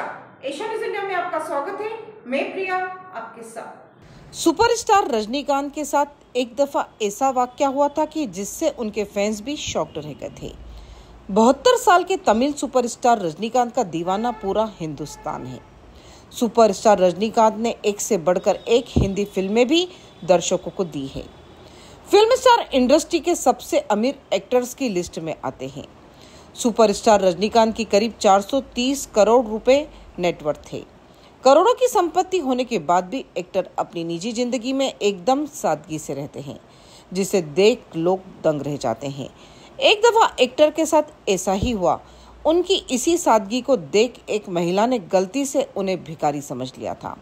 नमस्कार Asia news India में आपका स्वागत है मैं प्रिया आपके साथ सुपरस्टार रजनीकांत के साथ एक दफा ऐसा वाक्य हुआ था कि जिससे उनके फैंस भी शॉक्ड रह गए थे बहत्तर साल के तमिल सुपरस्टार रजनीकांत का दीवाना पूरा हिंदुस्तान है सुपरस्टार रजनीकांत ने एक से बढ़कर एक हिंदी फिल्में भी दर्शकों को दी है फिल्म स्टार इंडस्ट्री के सबसे अमीर एक्टर्स की लिस्ट में आते हैं सुपरस्टार रजनीकांत की करीब 430 करोड़ रुपए नेटवर्थ थे करोड़ों की संपत्ति होने के बाद भी एक्टर अपनी निजी जिंदगी में एकदम सादगी से रहते हैं जिसे देख लोग दंग रह जाते हैं एक दफा एक्टर के साथ ऐसा ही हुआ उनकी इसी सादगी को देख एक महिला ने गलती से उन्हें भिखारी समझ लिया था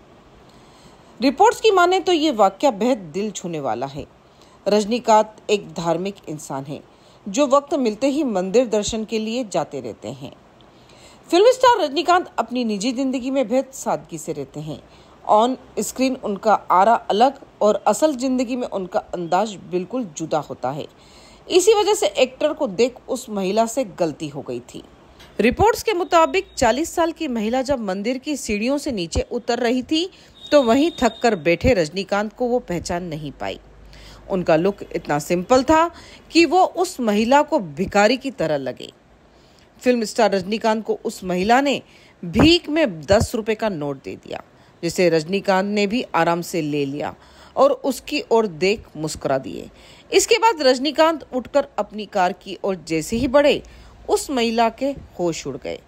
रिपोर्ट्स की माने तो ये वाक्य बेहद दिल छूने वाला है रजनीकांत एक धार्मिक इंसान है जो वक्त मिलते ही मंदिर दर्शन के लिए जाते रहते हैं फिल्म स्टार रजनीकांत अपनी निजी जिंदगी में बेहद सादगी से रहते हैं ऑन स्क्रीन उनका आरा अलग और असल जिंदगी में उनका अंदाज बिल्कुल जुदा होता है इसी वजह से एक्टर को देख उस महिला से गलती हो गई थी रिपोर्ट्स के मुताबिक 40 साल की महिला जब मंदिर की सीढ़ियों से नीचे उतर रही थी तो वहीं थक कर बैठे रजनीकांत को वो पहचान नहीं पाई उनका लुक इतना सिंपल था कि वो उस महिला को भिकारी की तरह लगे फिल्म स्टार रजनीकांत को उस महिला ने भीख में दस रुपए का नोट दे दिया जिसे रजनीकांत ने भी आराम से ले लिया और उसकी ओर देख मुस्कुरा दिए इसके बाद रजनीकांत उठकर अपनी कार की ओर जैसे ही बढ़े उस महिला के होश उड़ गए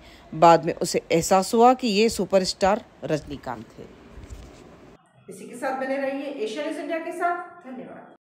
बाद में उसे एहसास हुआ कि ये सुपरस्टार रजनीकांत थे इसी के साथ बने रहिए एशियन इंडिया के साथ धन्यवाद